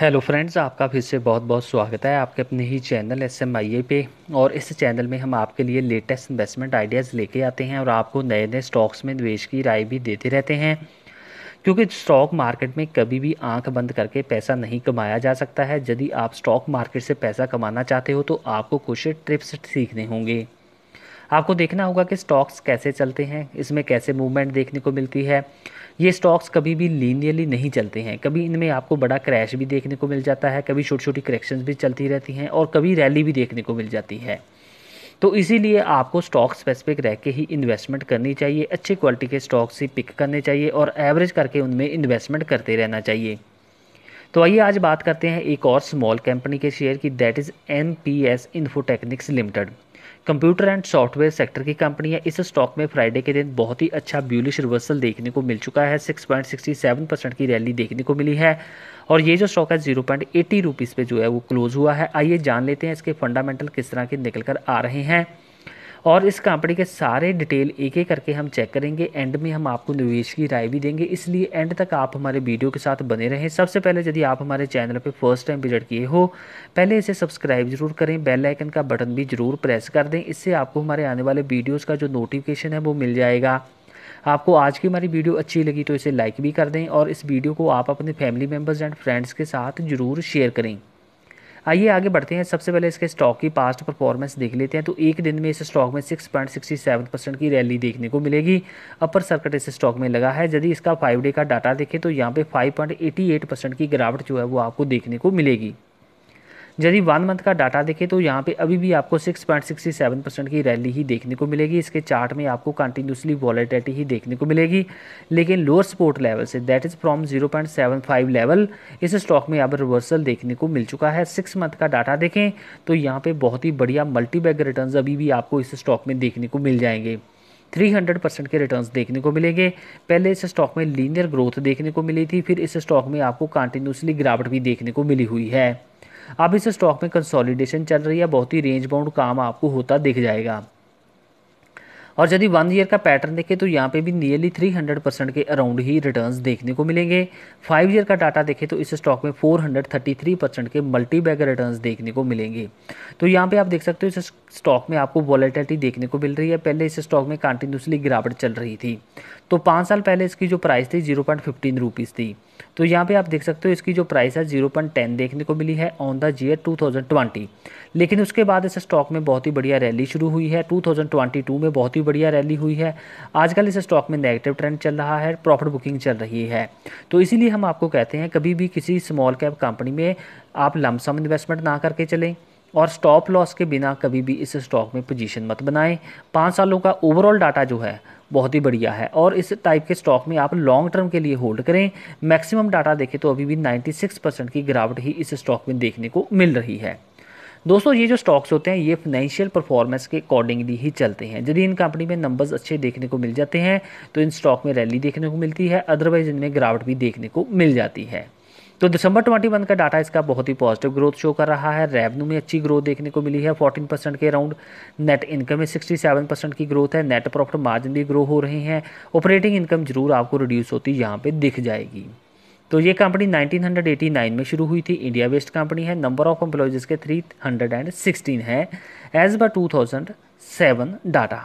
hello friends आपका फिर से बहुत बहुत स्वागत है आपके अपने ही channel S M I A पे और इस चैनल में हम आपके लिए लेटेस्ट इन्वेस्टमेंट आइडियाज़ लेके आते हैं और आपको नए नए स्टॉक्स में निवेश की राय भी देते रहते हैं क्योंकि स्टॉक मार्केट में कभी भी आंख बंद करके पैसा नहीं कमाया जा सकता है यदि आप स्टॉक मार्केट से पैसा कमाना चाहते हो तो आपको कुछ ट्रिप्स सीखने होंगे आपको देखना होगा कि स्टॉक्स कैसे चलते हैं इसमें कैसे मूवमेंट देखने को मिलती है ये स्टॉक्स कभी भी लीनियरली नहीं चलते हैं कभी इनमें आपको बड़ा क्रैश भी देखने को मिल जाता है कभी छोटी छोटी करेक्शन भी चलती रहती हैं और कभी रैली भी देखने को मिल जाती है तो इसीलिए आपको स्टॉक स्पेसिफिक रह के ही इन्वेस्टमेंट करनी चाहिए अच्छी क्वालिटी के स्टॉक्स ही पिक करने चाहिए और एवरेज करके उनमें इन्वेस्टमेंट करते रहना चाहिए तो आइए आज बात करते हैं एक और स्मॉल कंपनी के शेयर की that is M P S infotechnics limited computer and software sector की कंपनी है इस स्टॉक में फ्राइडे के दिन बहुत ही अच्छा ब्यूलिश रिवर्सल देखने को मिल चुका है 6.67 परसेंट की रैली देखने को मिली है और ये जो स्टॉक है जीरो पॉइंट एटी रुपीज़ पे जो है वो क्लोज़ हुआ है आइए जान लेते हैं इसके फंडामेंटल किस तरह के निकल कर आ रहे हैं और इस कंपनी के सारे डिटेल एक एक करके हम चेक करेंगे एंड में हम आपको निवेश की राय भी देंगे इसलिए एंड तक आप हमारे वीडियो के साथ बने रहें सबसे पहले यदि आप हमारे चैनल पर फर्स्ट टाइम विजिट किए हो पहले इसे सब्सक्राइब जरूर करें बेल आइकन का बटन भी ज़रूर प्रेस कर दें इससे आपको हमारे आने वाले वीडियोज़ का जो नोटिफिकेशन है वो मिल जाएगा आपको आज की हमारी वीडियो अच्छी लगी तो इसे लाइक भी कर दें और इस वीडियो को आप अपने फैमिली मेम्बर्स एंड फ्रेंड्स के साथ ज़रूर शेयर करें आइए आगे बढ़ते हैं सबसे पहले इसके स्टॉक की पास्ट परफॉर्मेंस देख लेते हैं तो एक दिन में इस स्टॉक में six point sixty seven percent की रैली देखने को मिलेगी अपर सर्किट इस स्टॉक में लगा है यदि इसका फाइव डे का डाटा देखें तो यहाँ पे five point eighty eight percent की गिरावट जो है वो आपको देखने को मिलेगी यदि वन मंथ का डाटा देखें तो यहाँ पे अभी भी आपको 6.67 परसेंट की रैली ही देखने को मिलेगी इसके चार्ट में आपको कंटिन्यूसली वॉलेटिलिटी ही देखने को मिलेगी लेकिन लोअर सपोर्ट लेवल से दैट इज़ फ्रॉम 0.75 लेवल इस स्टॉक में अब रिवर्सल देखने को मिल चुका है सिक्स मंथ का डाटा देखें तो यहाँ पर बहुत ही बढ़िया मल्टीबैग रिटर्न अभी भी आपको इस स्टॉक में देखने को मिल जाएंगे 300 परसेंट के रिटर्न्स देखने को मिलेंगे पहले इस स्टॉक में लीनियर ग्रोथ देखने को मिली थी फिर इस स्टॉक में आपको कंटिन्यूसली गिरावट भी देखने को मिली हुई है अब इस स्टॉक में कंसोलिडेशन चल रही है बहुत ही रेंज बाउंड काम आपको होता दिख जाएगा और यदि वन ईयर का पैटर्न देखें तो यहाँ पे भी नियरली 300 परसेंट के अराउंड ही रिटर्न्स देखने को मिलेंगे फाइव ईयर का डाटा देखें तो इस स्टॉक में 433 परसेंट के मल्टी बैग रिटर्न्स देखने को मिलेंगे तो यहाँ पे आप देख सकते हो इस स्टॉक में आपको वॉलेटिलिटी देखने को मिल रही है पहले इस स्टॉक में कंटिन्यूसली गिरावट चल रही थी तो पाँच साल पहले इसकी जो प्राइस थी जीरो पॉइंट थी तो यहाँ पे आप देख सकते हो इसकी जो प्राइस है जीरो पॉइंट टेन देखने को मिली है on the year two thousand twenty लेकिन उसके बाद इस स्टॉक में बहुत ही बढ़िया रैली शुरू हुई है टू थाउजेंड ट्वेंटी टू में बहुत ही बढ़िया रैली हुई है आजकल इस स्टॉक में नेगेटिव ट्रेंड चल रहा है प्रॉफिट बुकिंग चल रही है तो इसीलिए हम आपको कहते हैं कभी भी किसी स्मॉल कैप कंपनी में आप लमसम इन्वेस्टमेंट ना करके चलें और स्टॉप लॉस के बिना कभी भी इस स्टॉक में पोजीशन मत बनाएं पाँच सालों का ओवरऑल डाटा जो है बहुत ही बढ़िया है और इस टाइप के स्टॉक में आप लॉन्ग टर्म के लिए होल्ड करें मैक्सिमम डाटा देखें तो अभी भी 96 परसेंट की गिरावट ही इस स्टॉक में देखने को मिल रही है दोस्तों ये जो स्टॉक्स होते हैं ये फाइनेंशियल परफॉर्मेंस के अकॉर्डिंगली ही चलते हैं यदि इन कंपनी में नंबर्स अच्छे देखने को मिल जाते हैं तो इन स्टॉक में रैली देखने को मिलती है अदरवाइज इनमें गिरावट भी देखने को मिल जाती है तो दिसंबर 21 का डाटा इसका बहुत ही पॉजिटिव ग्रोथ शो कर रहा है रेवेन्यू में अच्छी ग्रोथ देखने को मिली है 14 परसेंट के अराउंड नेट इनकम में 67 परसेंट की ग्रोथ है नेट प्रॉफिट मार्जिन भी ग्रो हो रहे हैं ऑपरेटिंग इनकम जरूर आपको रिड्यूस होती यहाँ पर दिख जाएगी तो ये कंपनी 1989 में शुरू हुई थी इंडिया बेस्ड कंपनी है नंबर ऑफ एम्प्लॉयज़ के 316 है एज पर 2007 डाटा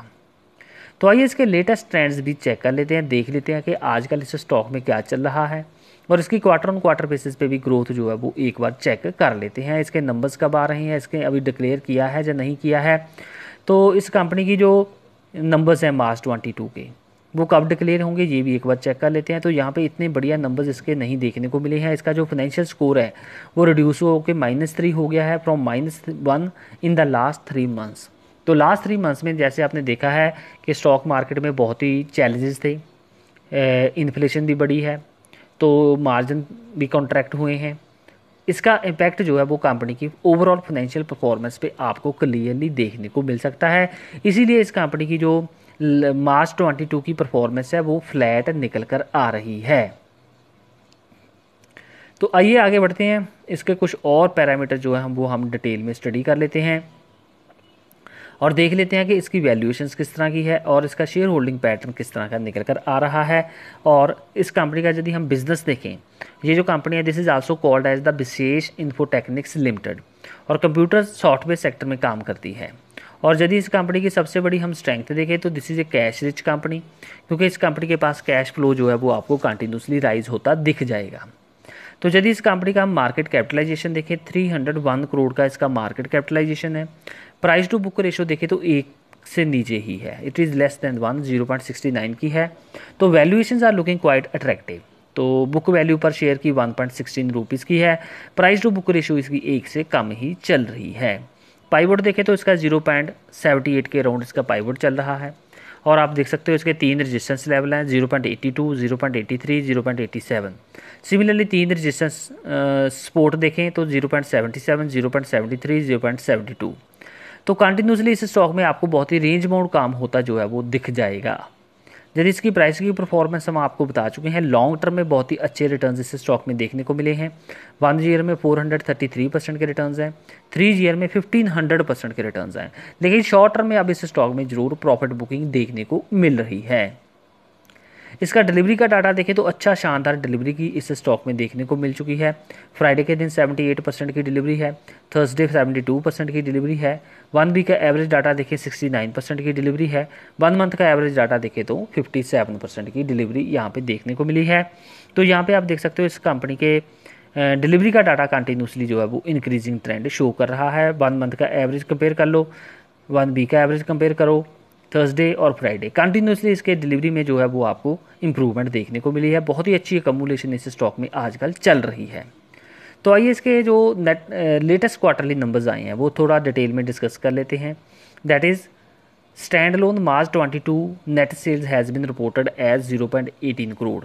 तो आइए इसके लेटेस्ट ट्रेंड्स भी चेक कर लेते हैं देख लेते हैं कि आजकल इस स्टॉक में क्या चल रहा है और इसकी क्वार्टर ऑन क्वार्टर बेसिस पे भी ग्रोथ जो है वो एक बार चेक कर लेते हैं इसके नंबर्स कब आ रहे हैं इसके अभी डिक्लेयर किया है या नहीं किया है तो इस कंपनी की जो नंबर्स हैं मार्च ट्वेंटी टू के वो कब डिक्लेयर होंगे ये भी एक बार चेक कर लेते हैं तो यहाँ पे इतने बढ़िया नंबर्स इसके नहीं देखने को मिले हैं इसका जो फाइनेंशियल स्कोर है वो रिड्यूस होकर माइनस थ्री हो गया है from minus one in the last three months तो लास्ट थ्री मंथ्स में जैसे आपने देखा है कि स्टॉक मार्केट में बहुत ही चैलेंजेस थे इन्फ्लेशन भी बढ़ी है तो मार्जिन भी कॉन्ट्रैक्ट हुए हैं इसका इम्पैक्ट जो है वो कंपनी की ओवरऑल फाइनेंशियल परफॉर्मेंस पे आपको क्लियरली देखने को मिल सकता है इसीलिए इस कंपनी की जो मार्च 22 की परफॉर्मेंस है वो फ्लैट निकल कर आ रही है तो आइए आगे बढ़ते हैं इसके कुछ और पैरामीटर जो है हम वो हम डिटेल में स्टडी कर लेते हैं और देख लेते हैं कि इसकी वैल्यूएशन किस तरह की है और इसका शेयर होल्डिंग पैटर्न किस तरह का निकल कर आ रहा है और इस कंपनी का यदि हम बिज़नेस देखें ये जो कंपनी है this is also called as the Vishesh infotechnics limited और कंप्यूटर सॉफ्टवेयर सेक्टर में काम करती है और यदि इस कंपनी की सबसे बड़ी हम स्ट्रेंथ देखें तो this is a cash rich company क्योंकि इस कंपनी के पास कैश फ्लो जो है वो आपको कंटिन्यूसली राइज होता दिख जाएगा तो यदि इस कंपनी का हम मार्केट कैपिटलाइजेशन देखें थ्री हंड्रेड वन करोड़ का इसका मार्केट कैपिटलाइजेशन है प्राइस टू बुक रेशो देखें तो एक से नीचे ही है it is less than one zero point sixty nine की है तो valuation are looking quite attractive तो बुक वैल्यू पर शेयर की वन पॉइंट सिक्सटीन रुपीज़ की है प्राइस टू बुक रेशो इसकी एक से कम ही चल रही है पाइवोट देखें तो इसका जीरो पॉइंट सेवेंटी एट के अराउंड इसका पाइवोट चल रहा है और आप देख सकते हो इसके तीन रजिस्टेंस लेवल हैं zero point eighty two zero point eighty three zero point eighty seven similarly तीन रजिस्टेंस सपोर्ट देखें तो zero point seventy seven zero point seventy three zero point seventy two तो कंटिन्यूसली इस स्टॉक में आपको बहुत ही range mode काम होता जो है वो दिख जाएगा यदि इसकी प्राइस की परफॉर्मेंस हम आपको बता चुके हैं लॉन्ग टर्म में बहुत ही अच्छे रिटर्न इस स्टॉक में देखने को मिले हैं वन ईयर में 433 परसेंट के रिटर्न हैं थ्री ईयर में 1500 परसेंट के रिटर्न हैं लेकिन शॉर्ट टर्म में अब इस स्टॉक में जरूर प्रॉफिट बुकिंग देखने को मिल रही है इसका डिलीवरी का डाटा देखें तो अच्छा शानदार डिलीवरी की इस स्टॉक में देखने को मिल चुकी है फ्राइडे के दिन 78 परसेंट की डिलीवरी है थर्सडे 72 परसेंट की डिलीवरी है वन वीक का एवरेज डाटा देखें 69 परसेंट की डिलीवरी है वन मंथ का एवरेज डाटा देखें तो 57 परसेंट की डिलीवरी यहाँ पर देखने को मिली है तो यहाँ पर आप देख सकते हो इस कंपनी के डिलीवरी का डाटा कंटिन्यूसली जो है वो इंक्रीजिंग ट्रेंड शो कर रहा है वन मंथ का एवरेज कंपेयर कर लो वन वीक का एवरेज कंपेयर करो थर्सडे और फ्राइडे कंटिन्यूसली इसके डिलीवरी में जो है वो आपको इम्प्रूवमेंट देखने को मिली है बहुत ही अच्छी अकमुलेशन इस स्टॉक में आजकल चल रही है तो आइए इसके जो नेट लेटेस्ट क्वार्टरली नंबर्स आए हैं वो थोड़ा डिटेल में डिस्कस कर लेते हैं that is stand alone March 22 net sales has been reported as 0.18 crore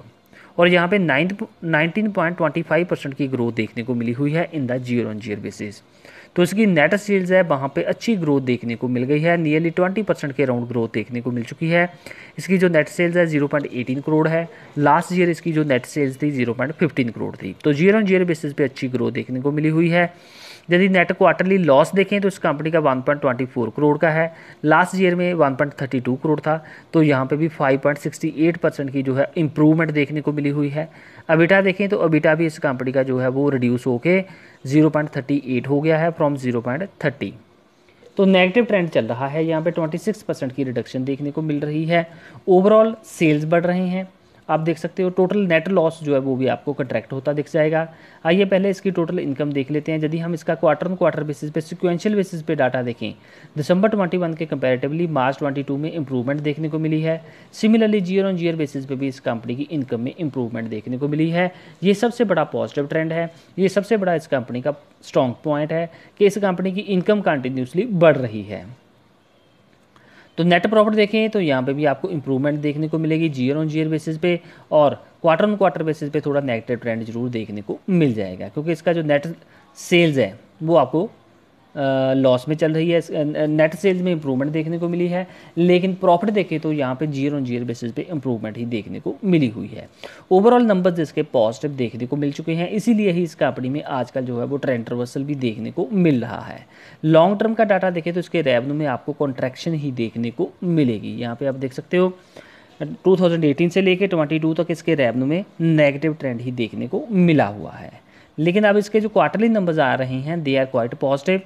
और यहाँ पे ninth nineteen point twenty five percent की ग्रोथ देखने को मिली हुई है in the zero on year basis तो इसकी नेट सेल्स है वहाँ पे अच्छी ग्रोथ देखने को मिल गई है नियरली ट्वेंटी परसेंट के अराउंड ग्रोथ देखने को मिल चुकी है इसकी जो नेट सेल्स है जीरो पॉइंट एटीन करोड़ है लास्ट ईयर इसकी जो नेट सेल्स थी जीरो पॉइंट फिफ्टीन करोड़ थी तो जीरो ऑन जीरो बेसिस पे अच्छी ग्रोथ देखने को मिली हुई है यदि नेट क्वार्टरली लॉस देखें तो इस कंपनी का 1.24 करोड़ का है लास्ट ईयर में 1.32 करोड़ था तो यहाँ पे भी 5.68 परसेंट की जो है इम्प्रूवमेंट देखने को मिली हुई है अबिटा देखें तो अबिटा भी इस कंपनी का जो है वो रिड्यूस होके जीरो हो गया है फ्रॉम जीरो तो नेगेटिव ट्रेंड चल रहा है यहाँ पे 26 परसेंट की रिडक्शन देखने को मिल रही है ओवरऑल सेल्स बढ़ रहे हैं आप देख सकते हो टोटल नेट लॉस जो है वो भी आपको कंट्रैक्ट होता दिख जाएगा आइए पहले इसकी टोटल इनकम देख लेते हैं यदि हम इसका क्वार्टर ऑन क्वार्टर बेसिस पे सिक्वेंशियल बेसिस पे डाटा देखें दिसंबर 21 के कंपैरेटिवली मार्च 22 में इंप्रूवमेंट देखने को मिली है similarly year on year basis पे भी इस कंपनी की इनकम में इंप्रूवमेंट देखने को मिली है ये सबसे बड़ा पॉजिटिव ट्रेंड है ये सबसे बड़ा इस कंपनी का स्ट्रॉन्ग पॉइंट है कि इस कंपनी की इनकम कंटिन्यूसली बढ़ रही है तो नेट प्रॉफिट देखें तो यहाँ पे भी आपको इंप्रूवमेंट देखने को मिलेगी जीयर ऑन जीयर बेसिस पे और क्वार्टर ऑन क्वार्टर बेसिस पे थोड़ा नेगेटिव ट्रेंड जरूर देखने को मिल जाएगा क्योंकि इसका जो नेट सेल्स है वो आपको लॉस में चल रही है नेट सेल्स में इंप्रूवमेंट देखने को मिली है लेकिन प्रॉफिट देखें तो यहाँ पे जीरो ऑन जीरो बेसिस पे इंप्रूवमेंट ही देखने को मिली हुई है ओवरऑल नंबर्स इसके पॉजिटिव देखने को मिल चुके हैं इसीलिए ही इस कंपनी में आजकल जो है वो ट्रेंड रिवर्सल भी देखने को मिल रहा है लॉन्ग टर्म का डाटा देखें तो इसके रेवन्यू में आपको कॉन्ट्रैक्शन ही देखने को मिलेगी यहाँ पर आप देख सकते हो 2018 से लेके 22 तक इसके रेवन्यू में नेगेटिव ट्रेंड ही देखने को मिला हुआ है लेकिन अब इसके जो क्वार्टरली नंबर्स आ रहे हैं दे आर क्वाइट पॉजिटिव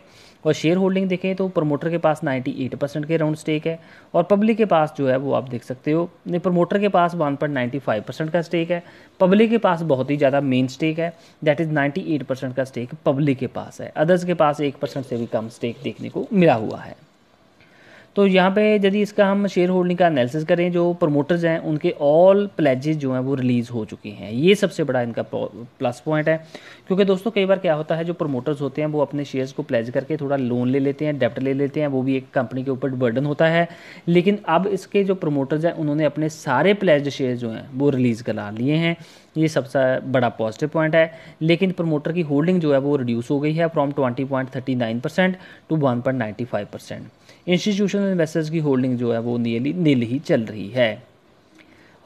और शेयर होल्डिंग देखें तो प्रमोटर के पास 98 परसेंट के राउंड स्टेक है और पब्लिक के पास जो है वो आप देख सकते हो नहीं प्रमोटर के पास फाइव परसेंट का स्टेक है पब्लिक के पास बहुत ही ज़्यादा मेन स्टेक है दैट इज़ 98 परसेंट का स्टेक पब्लिक के पास है अदर्स के पास एक परसेंट से भी कम स्टेक देखने को मिला हुआ है तो यहाँ पे यदि इसका हम शेयर होल्डिंग का एनालिसिस करें जो प्रमोटर्स हैं उनके ऑल प्लेजेज जो हैं वो रिलीज़ हो चुकी हैं ये सबसे बड़ा इनका प्लस पॉइंट है क्योंकि दोस्तों कई बार क्या होता है जो प्रमोटर्स होते हैं वो अपने शेयर्स को प्लेज करके थोड़ा लोन ले लेते हैं डेप्ट ले लेते हैं वो भी एक कंपनी के ऊपर बर्डन होता है लेकिन अब इसके जो प्रमोटर्स हैं उन्होंने अपने सारे प्लेज शेयर जो हैं वो रिलीज़ करा लिए हैं ये सबसे बड़ा पॉजिटिव पॉइंट है लेकिन प्रमोटर की होल्डिंग जो है वो रिड्यूस हो गई है from twenty point thirty nine percent to one point ninety five percent institutional investors की होल्डिंग जो है वो नियरली नील ही चल रही है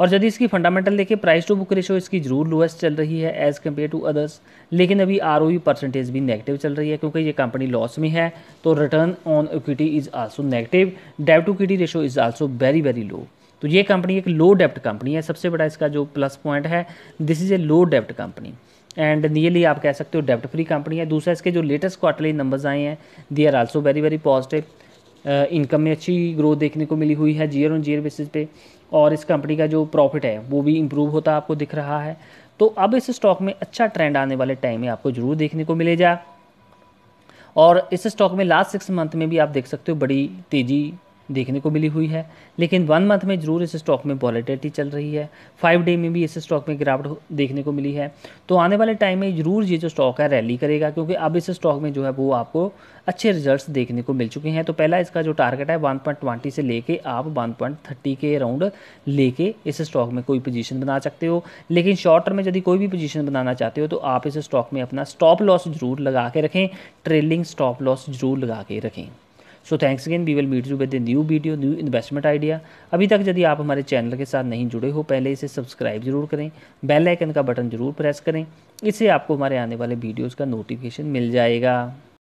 और यदि इसकी फंडामेंटल देखें प्राइस टू बुक रेशो इसकी जरूर लोएस्ट चल रही है एज़ कम्पेयर टू अदर्स लेकिन अभी आर परसेंटेज e भी नेगेटिव चल रही है क्योंकि ये कंपनी लॉस में है तो return on equity is also negative debt to equity ratio is also very very low तो ये कंपनी एक लो डेप्ट कंपनी है सबसे बड़ा इसका जो प्लस पॉइंट है दिस इज़ ए लो डेप्ट कंपनी एंड नियरली आप कह सकते हो डेप्ट फ्री कंपनी है दूसरा इसके जो लेटेस्ट क्वार्टरली नंबर्स आए हैं they are also very very positive income में अच्छी ग्रोथ देखने को मिली हुई है जीयर ऑन जीयर बेसिस पे और इस कंपनी का जो प्रॉफिट है वो भी इम्प्रूव होता आपको दिख रहा है तो अब इस स्टॉक में अच्छा ट्रेंड आने वाले टाइम में आपको जरूर देखने को मिलेगा और इस स्टॉक में लास्ट सिक्स मंथ में भी आप देख सकते हो बड़ी तेज़ी देखने को मिली हुई है लेकिन वन मंथ में जरूर इस स्टॉक में वॉलेटिलिटी चल रही है फाइव डे में भी इस स्टॉक में गिरावट देखने को मिली है तो आने वाले टाइम में जरूर ये जो स्टॉक है रैली करेगा क्योंकि अब इस स्टॉक में जो है वो आपको अच्छे रिजल्ट देखने को मिल चुके हैं तो पहला इसका जो टारगेट है वन पॉइंट ट्वेंटी से लेके आप वन पॉइंट थर्टी के राउंड लेके इस स्टॉक में कोई पोजीशन बना सकते हो लेकिन शॉर्ट टर्म में यदि कोई भी पोजीशन बनाना चाहते हो तो आप इस स्टॉक में अपना स्टॉप लॉस जरूर लगा के रखें ट्रेलिंग स्टॉप लॉस जरूर लगा के रखें so thanks again we will meet you with a new video new investment idea अभी तक यदि आप हमारे चैनल के साथ नहीं जुड़े हो पहले इसे सब्सक्राइब जरूर करें बेल आइकन का बटन जरूर प्रेस करें इससे आपको हमारे आने वाले वीडियोज़ का नोटिफिकेशन मिल जाएगा